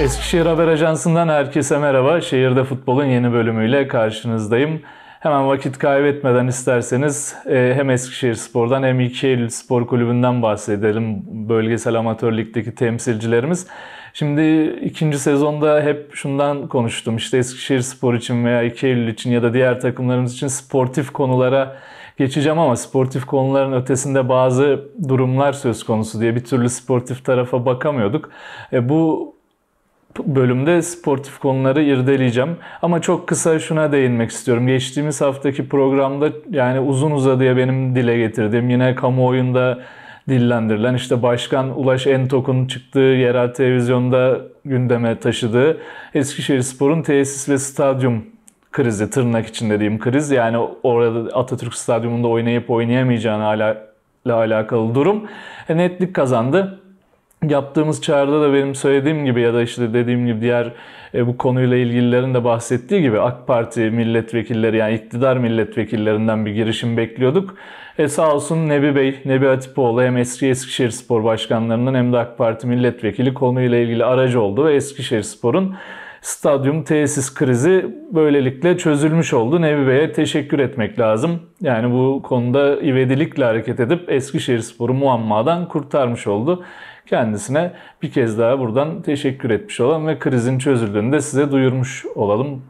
Eskişehir Haber Ajansı'ndan herkese merhaba. Şehirde Futbol'un yeni bölümüyle karşınızdayım. Hemen vakit kaybetmeden isterseniz e, hem Eskişehir Spor'dan hem 2 Eylül Spor Kulübü'nden bahsedelim. Bölgesel Amatör Lig'deki temsilcilerimiz. Şimdi ikinci sezonda hep şundan konuştum. İşte Eskişehir Spor için veya 2 Eylül için ya da diğer takımlarımız için sportif konulara geçeceğim ama sportif konuların ötesinde bazı durumlar söz konusu diye bir türlü sportif tarafa bakamıyorduk. E, bu bölümde sportif konuları irdeleyeceğim. Ama çok kısa şuna değinmek istiyorum. Geçtiğimiz haftaki programda yani uzun uzadıya benim dile getirdiğim yine kamuoyunda dillendirilen işte Başkan Ulaş Entok'un çıktığı yerel televizyonda gündeme taşıdığı Eskişehir Spor'un tesis ve stadyum krizi, tırnak içinde diyeyim kriz. Yani orada Atatürk Stadyumunda oynayıp oynayamayacağını hala ile alakalı durum e, netlik kazandı. Yaptığımız çağrıda da benim söylediğim gibi ya da işte dediğim gibi diğer e, bu konuyla ilgililerin de bahsettiği gibi AK Parti milletvekilleri yani iktidar milletvekillerinden bir girişim bekliyorduk. E, sağ olsun Nebi Bey, Nebi Atipoğlu hem eski Eskişehir Spor Başkanlarından hem de AK Parti milletvekili konuyla ilgili aracı oldu ve Eskişehir Spor'un stadyum tesis krizi böylelikle çözülmüş oldu. Nevi Bey'e teşekkür etmek lazım. Yani bu konuda ivedilikle hareket edip Eskişehir Sporu muammadan kurtarmış oldu. Kendisine bir kez daha buradan teşekkür etmiş olalım ve krizin çözüldüğünü de size duyurmuş olalım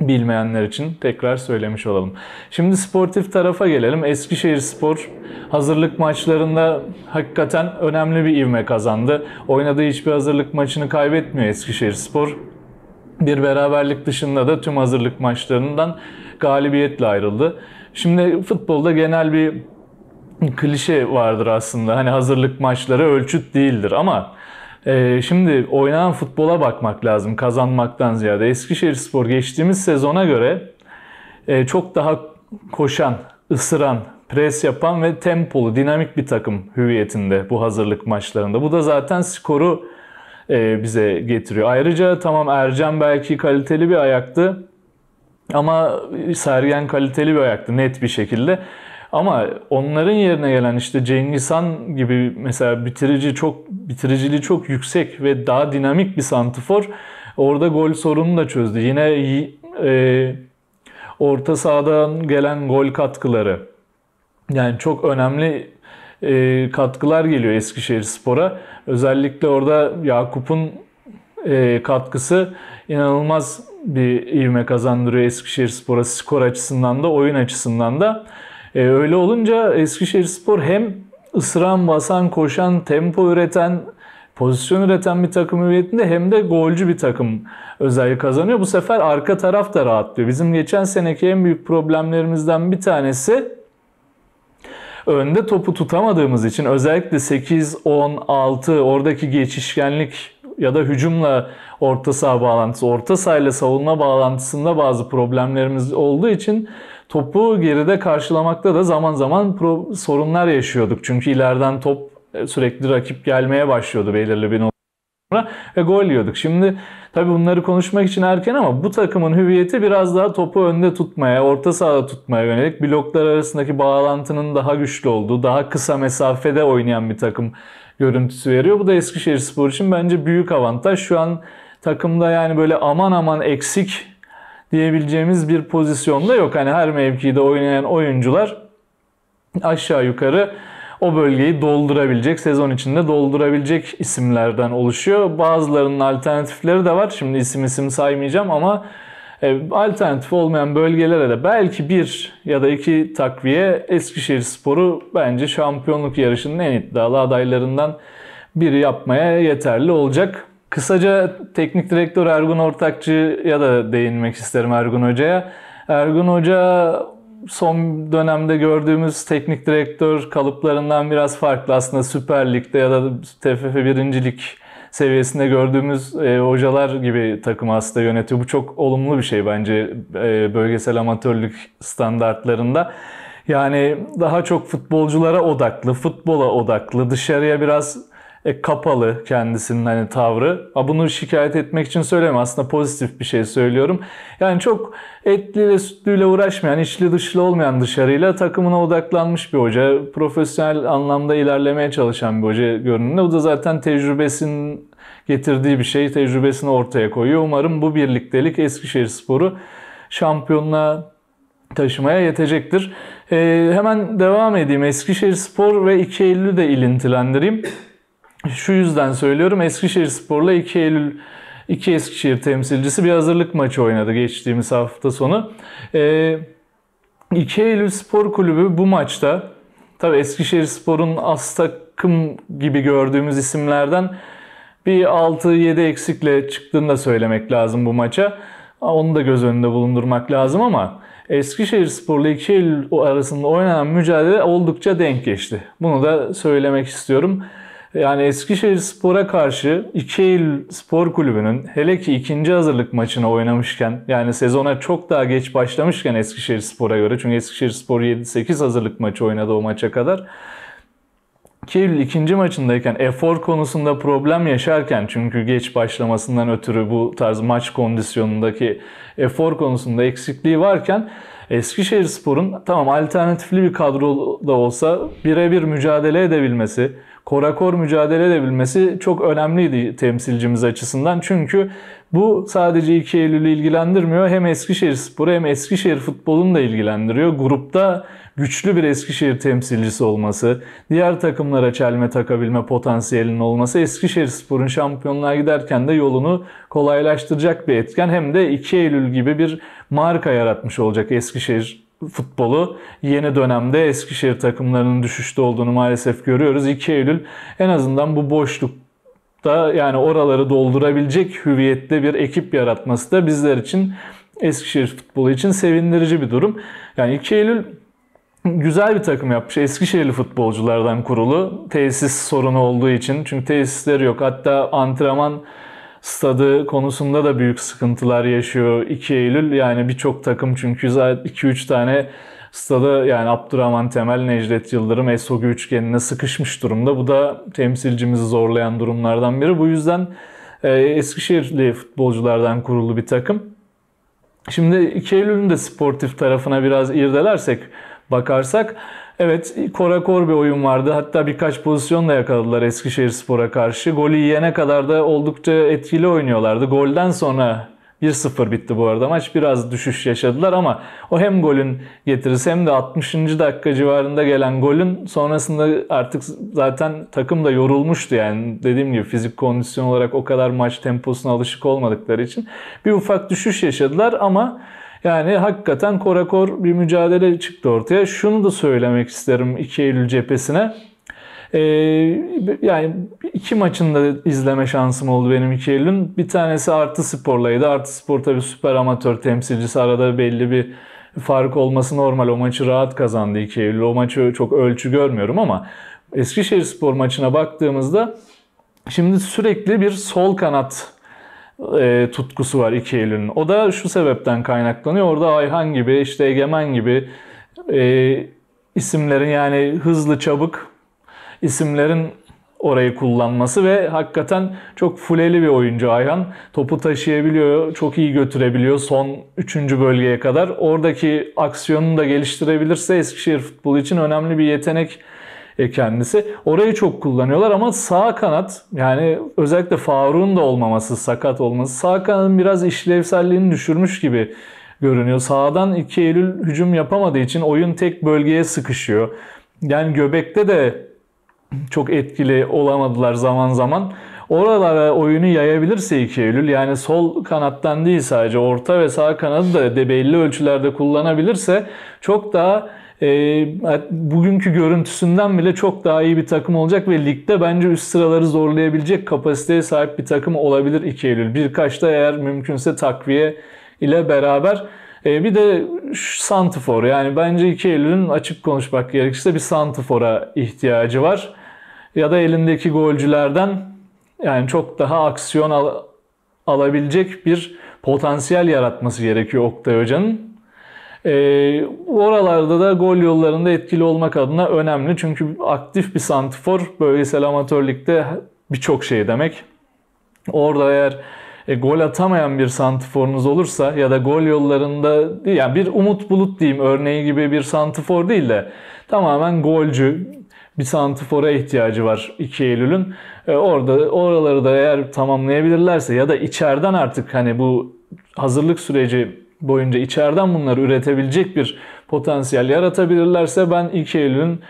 bilmeyenler için tekrar söylemiş olalım. Şimdi sportif tarafa gelelim. Eskişehir Spor hazırlık maçlarında hakikaten önemli bir ivme kazandı. Oynadığı hiçbir hazırlık maçını kaybetmiyor Eskişehir Spor. Bir beraberlik dışında da tüm hazırlık maçlarından galibiyetle ayrıldı. Şimdi futbolda genel bir klişe vardır aslında. Hani hazırlık maçları ölçüt değildir ama e, şimdi oynanan futbola bakmak lazım kazanmaktan ziyade. Eskişehir Spor geçtiğimiz sezona göre e, çok daha koşan, ısıran, pres yapan ve tempolu, dinamik bir takım hüviyetinde bu hazırlık maçlarında. Bu da zaten skoru e, bize getiriyor. Ayrıca tamam Ercan belki kaliteli bir ayaktı ama Sergen kaliteli bir ayaktı net bir şekilde. Ama onların yerine gelen işte Cengiz Han gibi mesela bitirici çok bitiriciliği çok yüksek ve daha dinamik bir santifor orada gol sorununu da çözdü. Yine e, orta sahadan gelen gol katkıları yani çok önemli e, katkılar geliyor Eskişehir Spor'a. Özellikle orada Yakup'un e, katkısı inanılmaz bir ivme kazandırıyor Eskişehir Spor'a skor açısından da oyun açısından da. E, öyle olunca Eskişehir Spor hem ısıran, basan, koşan, tempo üreten, pozisyon üreten bir takım üyetinde hem de golcü bir takım özelliği kazanıyor. Bu sefer arka taraf da rahatlıyor. Bizim geçen seneki en büyük problemlerimizden bir tanesi önde topu tutamadığımız için özellikle 8, 10, 6 oradaki geçişkenlik ya da hücumla orta saha bağlantısı, orta sahayla savunma bağlantısında bazı problemlerimiz olduğu için topu geride karşılamakta da zaman zaman pro- sorunlar yaşıyorduk. Çünkü ileriden top e, sürekli rakip gelmeye başlıyordu belirli bir noktada ve gol yiyorduk. Şimdi Tabi bunları konuşmak için erken ama bu takımın hüviyeti biraz daha topu önde tutmaya, orta sahada tutmaya yönelik bloklar arasındaki bağlantının daha güçlü olduğu, daha kısa mesafede oynayan bir takım görüntüsü veriyor. Bu da Eskişehir Spor için bence büyük avantaj. Şu an takımda yani böyle aman aman eksik diyebileceğimiz bir pozisyonda yok. Hani her mevkide oynayan oyuncular aşağı yukarı o bölgeyi doldurabilecek, sezon içinde doldurabilecek isimlerden oluşuyor. Bazılarının alternatifleri de var. Şimdi isim isim saymayacağım ama e, alternatif olmayan bölgelere de belki bir ya da iki takviye Eskişehir Sporu bence şampiyonluk yarışının en iddialı adaylarından biri yapmaya yeterli olacak. Kısaca teknik direktör Ergun Ortakçı ya da değinmek isterim Ergun Hoca'ya. Ergun Hoca son dönemde gördüğümüz teknik direktör kalıplarından biraz farklı. Aslında Süper Lig'de ya da TFF birincilik seviyesinde gördüğümüz e, hocalar gibi takım aslında yönetiyor. Bu çok olumlu bir şey bence e, bölgesel amatörlük standartlarında. Yani daha çok futbolculara odaklı, futbola odaklı, dışarıya biraz e, kapalı kendisinin hani tavrı. Ha, bunu şikayet etmek için söylemiyorum. Aslında pozitif bir şey söylüyorum. Yani çok etliyle sütlüyle uğraşmayan, içli dışlı olmayan dışarıyla takımına odaklanmış bir hoca. Profesyonel anlamda ilerlemeye çalışan bir hoca görünümde. Bu da zaten tecrübesinin getirdiği bir şey. Tecrübesini ortaya koyuyor. Umarım bu birliktelik Eskişehir Sporu şampiyonluğa taşımaya yetecektir. Ee, hemen devam edeyim. Eskişehir Spor ve 2 Eylül'ü de ilintilendireyim. Şu yüzden söylüyorum Eskişehir Spor'la 2 Eylül iki Eskişehir temsilcisi bir hazırlık maçı oynadı geçtiğimiz hafta sonu. Ee, 2 Eylül Spor Kulübü bu maçta tabi Eskişehir Spor'un as takım gibi gördüğümüz isimlerden bir 6-7 eksikle çıktığını da söylemek lazım bu maça. Onu da göz önünde bulundurmak lazım ama Eskişehir Spor'la 2 Eylül arasında oynanan mücadele oldukça denk geçti. Bunu da söylemek istiyorum. Yani Eskişehir Spor'a karşı İkeil Spor Kulübü'nün hele ki ikinci hazırlık maçını oynamışken yani sezona çok daha geç başlamışken Eskişehir Spor'a göre çünkü Eskişehir Spor 7-8 hazırlık maçı oynadı o maça kadar. Kiel ikinci maçındayken efor konusunda problem yaşarken çünkü geç başlamasından ötürü bu tarz maç kondisyonundaki efor konusunda eksikliği varken Eskişehir Spor'un tamam alternatifli bir kadro da olsa birebir mücadele edebilmesi, korakor mücadele edebilmesi çok önemliydi temsilcimiz açısından. Çünkü bu sadece 2 Eylül'ü ilgilendirmiyor. Hem Eskişehir Sporu hem Eskişehir futbolunu da ilgilendiriyor. Grupta güçlü bir Eskişehir temsilcisi olması, diğer takımlara çelme takabilme potansiyelinin olması Eskişehir Spor'un şampiyonluğa giderken de yolunu kolaylaştıracak bir etken. Hem de 2 Eylül gibi bir marka yaratmış olacak Eskişehir futbolu yeni dönemde Eskişehir takımlarının düşüşte olduğunu maalesef görüyoruz. 2 Eylül en azından bu boşlukta yani oraları doldurabilecek hüviyette bir ekip yaratması da bizler için Eskişehir futbolu için sevindirici bir durum. Yani 2 Eylül güzel bir takım yapmış. Eskişehirli futbolculardan kurulu. Tesis sorunu olduğu için. Çünkü tesisleri yok. Hatta antrenman stadı konusunda da büyük sıkıntılar yaşıyor 2 Eylül. Yani birçok takım çünkü 2-3 tane stada yani Abdurrahman Temel, Necdet Yıldırım, Esogi üçgenine sıkışmış durumda. Bu da temsilcimizi zorlayan durumlardan biri. Bu yüzden e, Eskişehirli futbolculardan kurulu bir takım. Şimdi 2 Eylül'ün de sportif tarafına biraz irdelersek, bakarsak Evet, korakor bir oyun vardı. Hatta birkaç pozisyonla yakaladılar Eskişehir Spor'a karşı. Golü yiyene kadar da oldukça etkili oynuyorlardı. Golden sonra 1-0 bitti bu arada maç. Biraz düşüş yaşadılar ama o hem golün getirisi hem de 60. dakika civarında gelen golün sonrasında artık zaten takım da yorulmuştu yani. Dediğim gibi fizik kondisyon olarak o kadar maç temposuna alışık olmadıkları için bir ufak düşüş yaşadılar ama yani hakikaten korakor bir mücadele çıktı ortaya. Şunu da söylemek isterim 2 Eylül cephesine. Ee, yani iki maçını da izleme şansım oldu benim 2 Eylül'ün. Bir tanesi Artı Spor'laydı. Artı Spor tabi süper amatör temsilcisi. Arada belli bir fark olması normal. O maçı rahat kazandı 2 Eylül. O maçı çok ölçü görmüyorum ama Eskişehir Spor maçına baktığımızda şimdi sürekli bir sol kanat e, tutkusu var iki Eylül'ün. O da şu sebepten kaynaklanıyor. Orada Ayhan gibi, işte Egemen gibi e, isimlerin yani hızlı çabuk isimlerin orayı kullanması ve hakikaten çok fuleli bir oyuncu Ayhan. Topu taşıyabiliyor, çok iyi götürebiliyor son 3. bölgeye kadar. Oradaki aksiyonunu da geliştirebilirse Eskişehir futbolu için önemli bir yetenek e, kendisi. Orayı çok kullanıyorlar ama sağ kanat yani özellikle Faruk'un da olmaması, sakat olması sağ kanadın biraz işlevselliğini düşürmüş gibi görünüyor. Sağdan 2 Eylül hücum yapamadığı için oyun tek bölgeye sıkışıyor. Yani göbekte de çok etkili olamadılar zaman zaman. Oralara oyunu yayabilirse 2 Eylül yani sol kanattan değil sadece orta ve sağ kanadı da de belli ölçülerde kullanabilirse çok daha ee, bugünkü görüntüsünden bile çok daha iyi bir takım olacak ve ligde bence üst sıraları zorlayabilecek kapasiteye sahip bir takım olabilir 2 Eylül. Birkaç da eğer mümkünse takviye ile beraber. Ee, bir de Santifor yani bence 2 Eylül'ün açık konuşmak gerekirse bir Santifor'a ihtiyacı var. Ya da elindeki golcülerden yani çok daha aksiyon al alabilecek bir potansiyel yaratması gerekiyor Oktay Hoca'nın. E, oralarda da gol yollarında etkili olmak adına önemli. Çünkü aktif bir santifor bölgesel amatörlükte birçok şey demek. Orada eğer e, gol atamayan bir santiforunuz olursa ya da gol yollarında yani bir Umut Bulut diyeyim örneği gibi bir santifor değil de tamamen golcü bir santifora ihtiyacı var 2 Eylül'ün. E, orada oraları da eğer tamamlayabilirlerse ya da içeriden artık hani bu hazırlık süreci boyunca içeriden bunları üretebilecek bir potansiyel yaratabilirlerse ben 2 Eylül'ün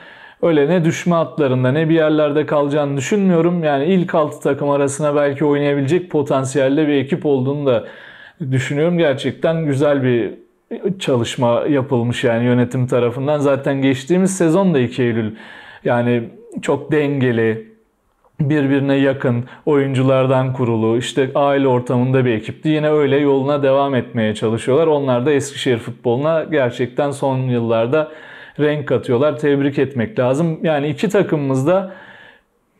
öyle ne düşme hatlarında ne bir yerlerde kalacağını düşünmüyorum. Yani ilk 6 takım arasına belki oynayabilecek potansiyelde bir ekip olduğunu da düşünüyorum. Gerçekten güzel bir çalışma yapılmış yani yönetim tarafından. Zaten geçtiğimiz sezon da 2 Eylül yani çok dengeli, birbirine yakın oyunculardan kurulu işte aile ortamında bir ekipti. Yine öyle yoluna devam etmeye çalışıyorlar. Onlar da Eskişehir futboluna gerçekten son yıllarda renk katıyorlar. Tebrik etmek lazım. Yani iki takımımız da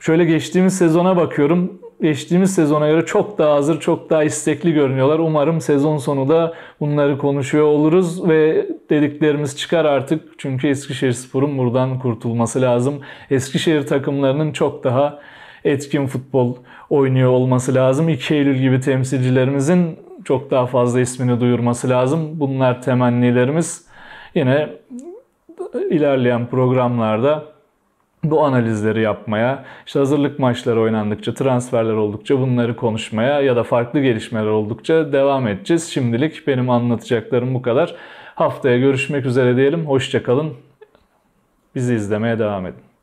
şöyle geçtiğimiz sezona bakıyorum. Geçtiğimiz sezona göre çok daha hazır, çok daha istekli görünüyorlar. Umarım sezon sonu da bunları konuşuyor oluruz ve dediklerimiz çıkar artık. Çünkü Eskişehir Spor'un buradan kurtulması lazım. Eskişehir takımlarının çok daha etkin futbol oynuyor olması lazım. 2 Eylül gibi temsilcilerimizin çok daha fazla ismini duyurması lazım. Bunlar temennilerimiz. Yine ilerleyen programlarda bu analizleri yapmaya, işte hazırlık maçları oynandıkça, transferler oldukça bunları konuşmaya ya da farklı gelişmeler oldukça devam edeceğiz. Şimdilik benim anlatacaklarım bu kadar. Haftaya görüşmek üzere diyelim. Hoşçakalın. Bizi izlemeye devam edin.